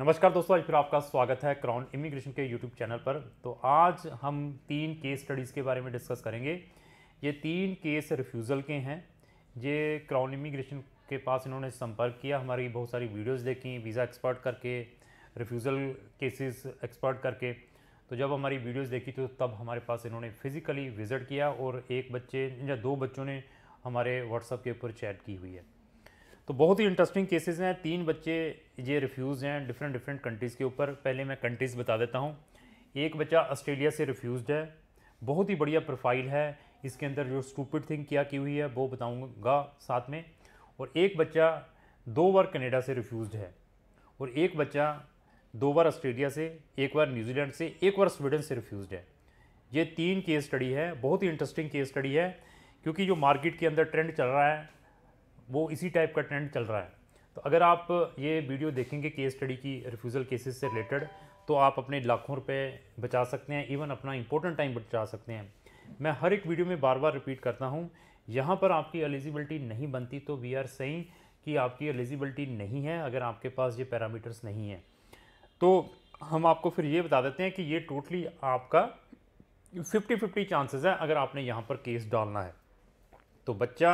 नमस्कार दोस्तों आज फिर आपका स्वागत है क्राउन इमिग्रेशन के यूट्यूब चैनल पर तो आज हम तीन केस स्टडीज़ के बारे में डिस्कस करेंगे ये तीन केस रिफ्यूज़ल के हैं ये क्राउन इमिग्रेशन के पास इन्होंने संपर्क किया हमारी बहुत सारी वीडियोस देखी वीज़ा एक्सपर्ट करके रिफ्यूज़ल केसेस एक्सपर्ट करके तो जब हमारी वीडियोज़ देखी तो तब हमारे पास इन्होंने फिज़िकली विज़िट किया और एक बच्चे या दो बच्चों ने हमारे व्हाट्सअप के ऊपर चैट की हुई है तो बहुत ही इंटरेस्टिंग केसेस हैं तीन बच्चे ये रिफ्यूज़ हैं डिफरेंट डिफरेंट कंट्रीज़ के ऊपर पहले मैं कंट्रीज़ बता देता हूँ एक बच्चा ऑस्ट्रेलिया से रिफ्यूज़ है बहुत ही बढ़िया प्रोफाइल है इसके अंदर जो स्टूपिड थिंग क्या की हुई है वो बताऊँगा साथ में और एक बच्चा दो बार कनेडा से रिफ्यूज़ है और एक बच्चा दो बार ऑस्ट्रेलिया से एक बार न्यूजीलैंड से एक बार स्वीडन से रिफ्यूज़ है ये तीन केस स्टडी है बहुत ही इंटरेस्टिंग केस स्टडी है क्योंकि जो मार्केट के अंदर ट्रेंड चल रहा है वो इसी टाइप का ट्रेंड चल रहा है तो अगर आप ये वीडियो देखेंगे केस स्टडी की रिफ्यूज़ल केसेस से रिलेटेड तो आप अपने लाखों रुपए बचा सकते हैं इवन अपना इंपॉर्टेंट टाइम बचा सकते हैं मैं हर एक वीडियो में बार बार रिपीट करता हूँ यहाँ पर आपकी एलिजिबिलिटी नहीं बनती तो वी आर सही कि आपकी एलिजिबिलिटी नहीं है अगर आपके पास ये पैरामीटर्स नहीं हैं तो हम आपको फिर ये बता देते हैं कि ये टोटली आपका फिफ्टी फिफ्टी चांसेस है अगर आपने यहाँ पर केस डालना है तो बच्चा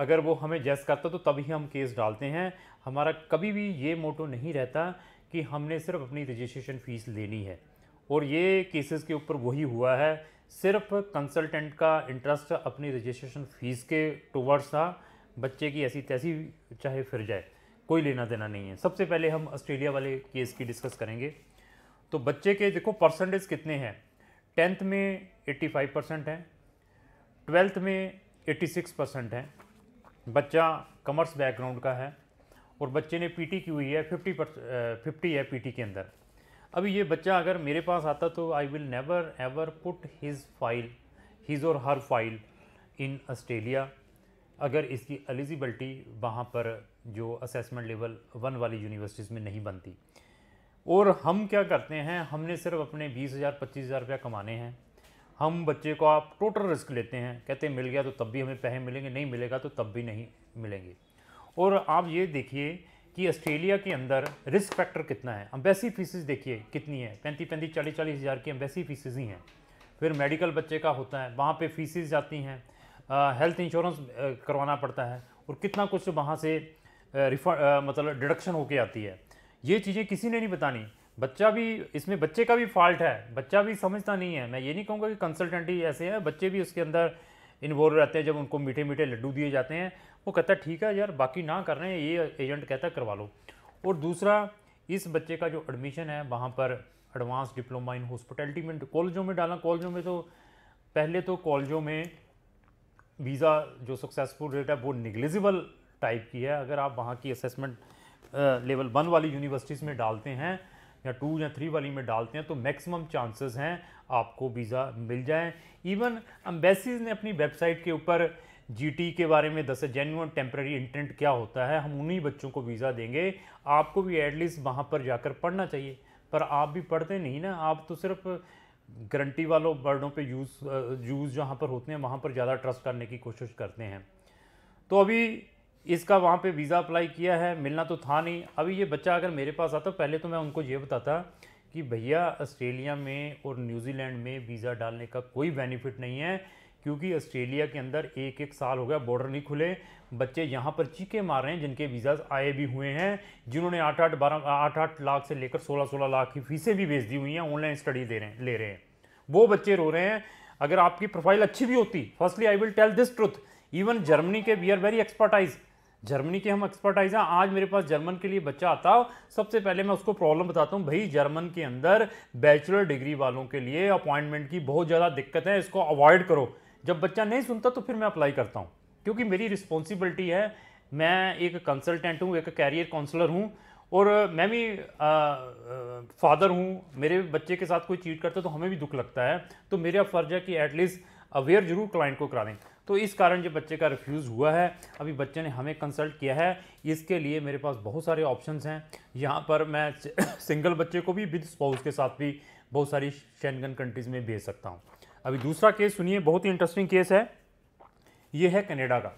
अगर वो हमें जज करता तो तभी हम केस डालते हैं हमारा कभी भी ये मोटो नहीं रहता कि हमने सिर्फ अपनी रजिस्ट्रेशन फ़ीस लेनी है और ये केसेस के ऊपर वही हुआ है सिर्फ कंसल्टेंट का इंटरेस्ट अपनी रजिस्ट्रेशन फ़ीस के टूवर्ड्स था बच्चे की ऐसी तैसी चाहे फिर जाए कोई लेना देना नहीं है सबसे पहले हम ऑस्ट्रेलिया वाले केस की डिस्कस करेंगे तो बच्चे के देखो परसेंटेज कितने हैं टेंथ में 85 परसेंट हैं ट्वेल्थ में 86 परसेंट हैं बच्चा कमर्स बैकग्राउंड का है और बच्चे ने पीटी की हुई है फिफ्टी परसेंट फिफ्टी है पीटी के अंदर अभी ये बच्चा अगर मेरे पास आता तो I will never ever put his file his और हर फाइल इन ऑस्ट्रेलिया अगर इसकी एलिजिबलिटी वहाँ पर जो असेसमेंट लेवल वन वाली यूनिवर्सिटीज़ में नहीं बनती और हम क्या करते हैं हमने सिर्फ अपने बीस हज़ार पच्चीस हज़ार रुपया कमाने हैं हम बच्चे को आप टोटल रिस्क लेते हैं कहते हैं मिल गया तो तब भी हमें पैसे मिलेंगे नहीं मिलेगा तो तब भी नहीं मिलेंगे और आप ये देखिए कि ऑस्ट्रेलिया के अंदर रिस्क फैक्टर कितना है अम्बेसी फीसिस देखिए कितनी है पैंतीस पैंतीस चालीस चालीस हज़ार की अम्बेसी फीसिस ही हैं फिर मेडिकल बच्चे का होता है वहाँ पे फीसिस जाती हैं हेल्थ इंश्योरेंस करवाना पड़ता है और कितना कुछ वहाँ से रिफ मतलब डिडक्शन होके आती है ये चीज़ें किसी ने नहीं बतानी बच्चा भी इसमें बच्चे का भी फॉल्ट है बच्चा भी समझता नहीं है मैं ये नहीं कहूँगा कि कंसल्टेंट ही ऐसे हैं बच्चे भी उसके अंदर इन्वॉल्व रहते हैं जब उनको मीठे मीठे लड्डू दिए जाते हैं वो कहता है ठीक है यार बाकी ना कर रहे हैं ये एजेंट कहता है करवा लो और दूसरा इस बच्चे का जो एडमिशन है वहाँ पर एडवांस डिप्लोमा इन हॉस्पिटैलिटी में कॉलेजों में डाला कॉलेजों में तो पहले तो कॉलेजों में वीज़ा जो सक्सेसफुल रेट है वो निगलिजिबल टाइप की है अगर आप वहाँ की असेसमेंट लेवल वन वाली यूनिवर्सिटीज़ में डालते हैं या टू या थ्री वाली में डालते हैं तो मैक्सिमम चांसेस हैं आपको वीज़ा मिल जाए इवन अम्बेसीज ने अपनी वेबसाइट के ऊपर जी के बारे में दस जेन्यून टेम्प्रेरी इंटेंट क्या होता है हम उन्हीं बच्चों को वीज़ा देंगे आपको भी एटलीस्ट वहाँ पर जाकर पढ़ना चाहिए पर आप भी पढ़ते नहीं ना आप तो सिर्फ गारंटी वालों वर्डों पे यूज़ यूज़ जहाँ पर होते हैं वहाँ पर ज़्यादा ट्रस्ट करने की कोशिश करते हैं तो अभी इसका वहाँ पे वीज़ा अप्लाई किया है मिलना तो था नहीं अभी ये बच्चा अगर मेरे पास आता पहले तो मैं उनको ये बताता कि भैया ऑस्ट्रेलिया में और न्यूजीलैंड में वीज़ा डालने का कोई बेनिफिट नहीं है क्योंकि ऑस्ट्रेलिया के अंदर एक एक साल हो गया बॉर्डर नहीं खुले बच्चे यहाँ पर चीखे मार रहे हैं जिनके वीज़ा आए भी हुए हैं जिन्होंने आठ आठ बारह आठ आठ लाख से लेकर सोलह सोलह लाख की फीसें भी भेज दी हुई हैं ऑनलाइन स्टडी दे रहे हैं ले रहे हैं वो बच्चे रो रहे हैं अगर आपकी प्रोफाइल अच्छी भी होती firstly I will tell this truth even Germany के we are very expertise Germany के हम एक्सपर्टाइज हैं आज मेरे पास जर्मन के लिए बच्चा आता हो सबसे पहले मैं उसको प्रॉब्लम बताता हूँ भाई जर्मन के अंदर बैचलर डिग्री वालों के लिए अपॉइंटमेंट की बहुत ज़्यादा दिक्कत है इसको अवॉइड करो जब बच्चा नहीं सुनता तो फिर मैं अप्लाई करता हूँ क्योंकि मेरी रिस्पॉन्सिबिलिटी है मैं एक कंसल्टेंट हूँ एक कैरियर काउंसलर हूँ और मैं भी आ, आ, फादर हूँ मेरे बच्चे के साथ कोई चीट करता है तो हमें भी दुख लगता है तो मेरा फर्ज है कि एटलीस्ट अवेयर जरूर क्लाइंट को करा दें तो इस कारण जो बच्चे का रिफ्यूज़ हुआ है अभी बच्चे ने हमें कंसल्ट किया है इसके लिए मेरे पास बहुत सारे ऑप्शन हैं यहाँ पर मैं सिंगल बच्चे को भी विद स्पाउस के साथ भी बहुत सारी शैनगन कंट्रीज़ में भेज सकता हूँ अभी दूसरा केस सुनिए बहुत ही इंटरेस्टिंग केस है ये है कनेडा का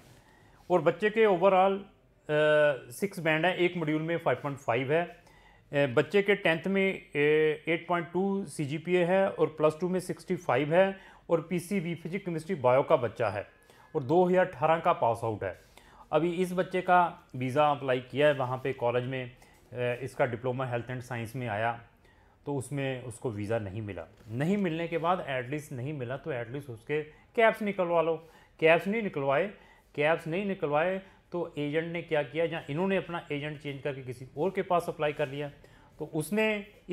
और बच्चे के ओवरऑल सिक्स बैंड है एक मॉड्यूल में फाइव है बच्चे के टेंथ में 8.2 सीजीपीए है और प्लस टू में 65 है और पीसीबी फिजिक्स केमिस्ट्री बायो का बच्चा है और 2018 का पास आउट है अभी इस बच्चे का वीज़ा अप्लाई किया है वहाँ पे कॉलेज में इसका डिप्लोमा हेल्थ एंड साइंस में आया तो उसमें उसको वीज़ा नहीं मिला नहीं मिलने के बाद एटलीस्ट नहीं मिला तो एटलीस्ट उसके कैब्स निकलवा लो कैब्स नहीं निकलवाए कैब्स नहीं निकलवाए तो एजेंट ने क्या किया या इन्होंने अपना एजेंट चेंज करके किसी और के पास अप्लाई कर लिया तो उसने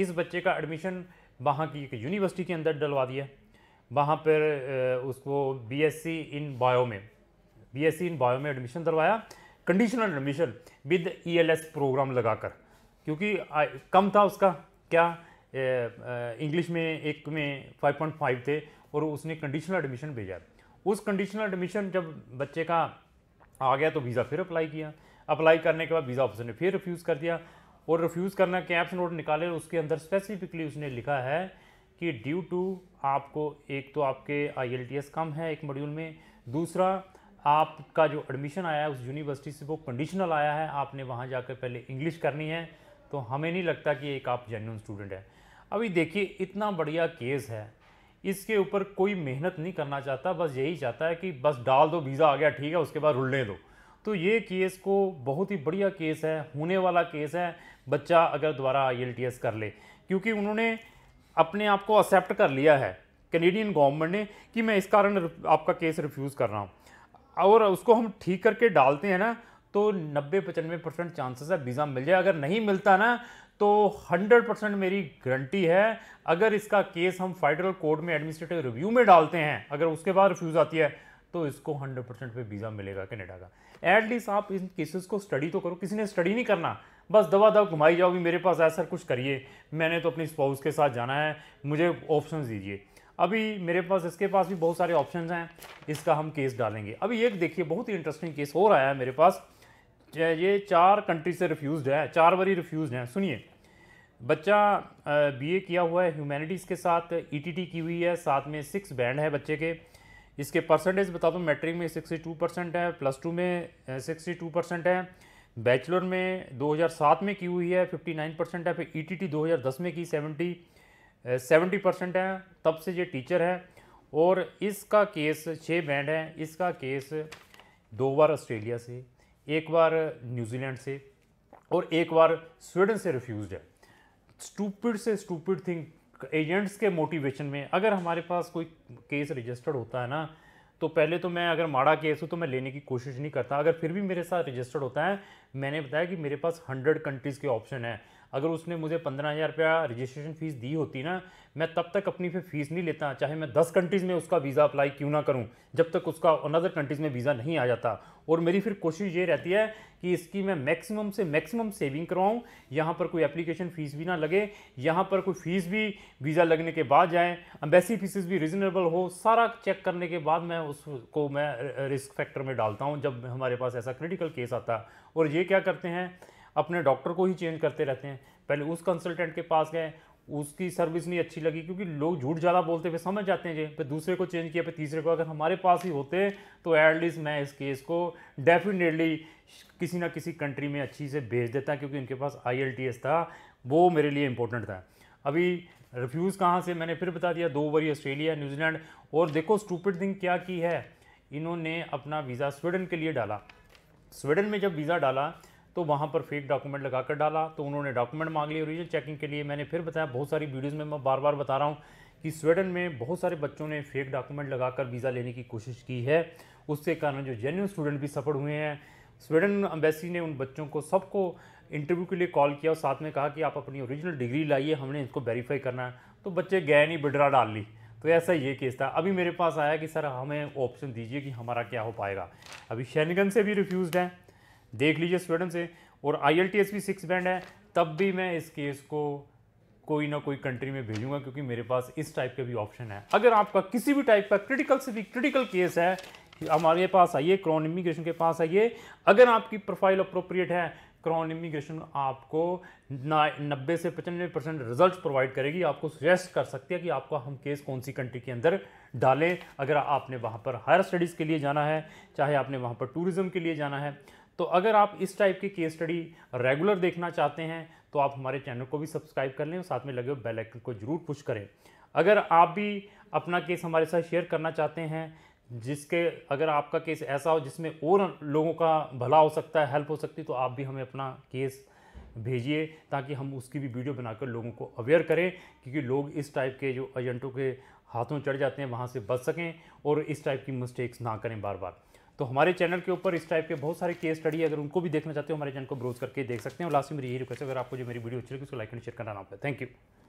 इस बच्चे का एडमिशन वहाँ की एक यूनिवर्सिटी के अंदर डलवा दिया वहाँ पर उसको बीएससी इन बायो में बीएससी इन बायो में एडमिशन करवाया conditional admission with ELS program लगाकर क्योंकि कम था उसका क्या इंग्लिश में एक में 5.5 थे और उसने कंडीशनल एडमिशन भेजा उस कंडीशनल एडमिशन जब बच्चे का आ गया तो वीज़ा फिर अप्लाई किया अप्लाई करने के बाद वीज़ा ऑफिसर ने फिर रिफ्यूज़ कर दिया और रिफ्यूज़ करना कैप्स नोट निकाले उसके अंदर स्पेसिफिकली उसने लिखा है कि ड्यू टू आपको एक तो आपके आई कम है एक मॉड्यूल में दूसरा आपका जो एडमिशन आया है उस यूनिवर्सिटी से वो कंडीशनल आया है आपने वहाँ जाकर पहले इंग्लिश करनी है तो हमें नहीं लगता कि एक आप जेन्यून स्टूडेंट हैं अभी देखिए इतना बढ़िया केस है इसके ऊपर कोई मेहनत नहीं करना चाहता बस यही चाहता है कि बस डाल दो वीज़ा आ गया ठीक है उसके बाद रुलने दो तो ये केस को बहुत ही बढ़िया केस है होने वाला केस है बच्चा अगर दोबारा आई कर ले क्योंकि उन्होंने अपने आप को एक्सेप्ट कर लिया है कैनेडियन गवर्नमेंट ने कि मैं इस कारण आपका केस रिफ्यूज़ कर रहा हूँ और उसको हम ठीक करके डालते हैं ना तो नब्बे पचानवे परसेंट चांसेस है वीज़ा मिल जाए अगर नहीं मिलता ना तो 100 परसेंट मेरी गारंटी है अगर इसका केस हम फेडरल कोर्ट में एडमिनिस्ट्रेटिव रिव्यू में डालते हैं अगर उसके बाद रिफ्यूज़ आती है तो इसको 100 परसेंट पर वीज़ा मिलेगा कनेडा का एटलीस्ट आप इन केसेस को स्टडी तो करो किसी ने स्टडी नहीं करना बस दवा दवा घुमाई जाओगी मेरे पास ऐसा कुछ करिए मैंने तो अपनी स्पाउस के साथ जाना है मुझे ऑप्शन दीजिए अभी मेरे पास इसके पास भी बहुत सारे ऑप्शन हैं इसका हम केस डालेंगे अभी एक देखिए बहुत ही इंटरेस्टिंग केस हो रहा है मेरे पास ये चार कंट्री से रिफ्यूज़ है चार बारी रिफ्यूज़ हैं सुनिए बच्चा बीए किया हुआ है ह्यूमैनिटीज़ के साथ ईटीटी e की हुई है साथ में सिक्स बैंड है बच्चे के इसके परसेंटेज बता दो मैट्रिक में सिक्सटी टू परसेंट है प्लस टू में सिक्सटी टू परसेंट है बैचलर में 2007 में की हुई है 59 परसेंट है फिर ईटीटी e 2010 में की 70 सेवेंटी परसेंट है तब से ये टीचर है और इसका केस छः बैंड है इसका केस दो बार ऑस्ट्रेलिया से एक बार न्यूजीलैंड से और एक बार स्वीडन से रिफ्यूज़ है स्टूपिड से स्टूपिड थिंग एजेंट्स के मोटिवेशन में अगर हमारे पास कोई केस रजिस्टर्ड होता है ना तो पहले तो मैं अगर माड़ा केस हूँ तो मैं लेने की कोशिश नहीं करता अगर फिर भी मेरे साथ रजिस्टर्ड होता है मैंने बताया कि मेरे पास हंड्रेड कंट्रीज़ के ऑप्शन हैं अगर उसने मुझे पंद्रह हज़ार रुपया रजिस्ट्रेशन फ़ीस दी होती ना मैं तब तक अपनी फिर फ़ीस नहीं लेता चाहे मैं दस कंट्रीज़ में उसका वीज़ा अप्लाई क्यों ना करूं जब तक उसका अनदर कंट्रीज़ में वीज़ा नहीं आ जाता और मेरी फिर कोशिश ये रहती है कि इसकी मैं मैक्सिमम से मैक्सिमम सेविंग करवाऊँ यहाँ पर कोई एप्लीकेशन फ़ीस भी ना लगे यहाँ पर कोई फ़ीस भी वीज़ा लगने के बाद जाए अम्बेसी फीसिस भी रिजनेबल हो सारा चेक करने के बाद मैं उसको मैं रिस्क फैक्टर में डालता हूँ जब हमारे पास ऐसा क्रिटिकल केस आता और ये क्या करते हैं अपने डॉक्टर को ही चेंज करते रहते हैं पहले उस कंसल्टेंट के पास गए उसकी सर्विस नहीं अच्छी लगी क्योंकि लोग झूठ ज़्यादा बोलते हुए समझ जाते हैं जी फिर दूसरे को चेंज किया फिर तीसरे को अगर हमारे पास ही होते तो एटलीस्ट मैं इस केस को डेफिनेटली किसी ना किसी कंट्री में अच्छी से भेज देता क्योंकि उनके पास आई था वो मेरे लिए इंपॉर्टेंट था अभी रिफ्यूज़ कहाँ से मैंने फिर बता दिया दो बारी ऑस्ट्रेलिया न्यूजीलैंड और देखो स्टूपिड थिंग क्या की है इन्होंने अपना वीज़ा स्वीडन के लिए डाला स्वीडन में जब वीज़ा डाला तो वहाँ पर फेक डॉक्यूमेंट लगा कर डाला तो उन्होंने डॉक्यूमेंट मांग लिए ओरिजिनल चेकिंग के लिए मैंने फिर बताया बहुत सारी वीडियोज़ में मैं बार बार बता रहा हूँ कि स्वीडन में बहुत सारे बच्चों ने फेक डॉक्यूमेंट लगाकर वीज़ा लेने की कोशिश की है उसके कारण जो जेन्यून स्टूडेंट भी सफर हुए हैं स्वीडन एम्बेसी ने उन बच्चों को सबको इंटरव्यू के लिए कॉल किया और साथ में कहा कि आप अपनी ओरिजिनल डिग्री लाइए हमने इसको वेरीफाई करना है तो बच्चे गए नहीं बिड्रा डाल ली तो ऐसा ये केस था अभी मेरे पास आया कि सर हमें ऑप्शन दीजिए कि हमारा क्या हो पाएगा अभी शैनगन से भी रिफ्यूज़ हैं देख लीजिए स्टूडेंट से और आई भी सिक्स बैंड है तब भी मैं इस केस को कोई ना कोई कंट्री में भेजूंगा क्योंकि मेरे पास इस टाइप का भी ऑप्शन है अगर आपका किसी भी टाइप का क्रिटिकल से भी क्रिटिकल केस है हमारे पास आइए क्रॉन इमिग्रेशन के पास आइए अगर आपकी प्रोफाइल अप्रोप्रिएट है क्रॉन इमिग्रेशन आपको ना नब्बे से पचानवे परसेंट रिजल्ट प्रोवाइड करेगी आपको सजेस्ट कर सकती है कि आपका हम केस कौन सी कंट्री के अंदर डालें अगर आपने वहाँ पर हायर स्टडीज़ के लिए जाना है चाहे आपने वहाँ पर टूरिज़्म के लिए जाना है तो अगर आप इस टाइप की केस स्टडी रेगुलर देखना चाहते हैं तो आप हमारे चैनल को भी सब्सक्राइब कर लें और साथ में लगे हुए बेल आइकन को जरूर पुश करें अगर आप भी अपना केस हमारे साथ शेयर करना चाहते हैं जिसके अगर आपका केस ऐसा हो जिसमें और लोगों का भला हो सकता है हेल्प हो सकती है तो आप भी हमें अपना केस भेजिए ताकि हम उसकी भी वीडियो बनाकर लोगों को अवेयर करें क्योंकि लोग इस टाइप के जो एजेंटों के हाथों चढ़ जाते हैं वहाँ से बच सकें और इस टाइप की मिस्टेक्स ना करें बार बार तो हमारे चैनल के ऊपर इस टाइप के बहुत सारे केस स्टडी अगर उनको भी देखना चाहते हो हमारे चैनल को ब्रोज करके देख सकते हैं और लास्ट में मेरी यही रिक्वेस्ट है अगर आपको जो मेरी वीडियो अच्छी लगी उसको लाइक एंड शेयर करना ना पड़े थैंक यू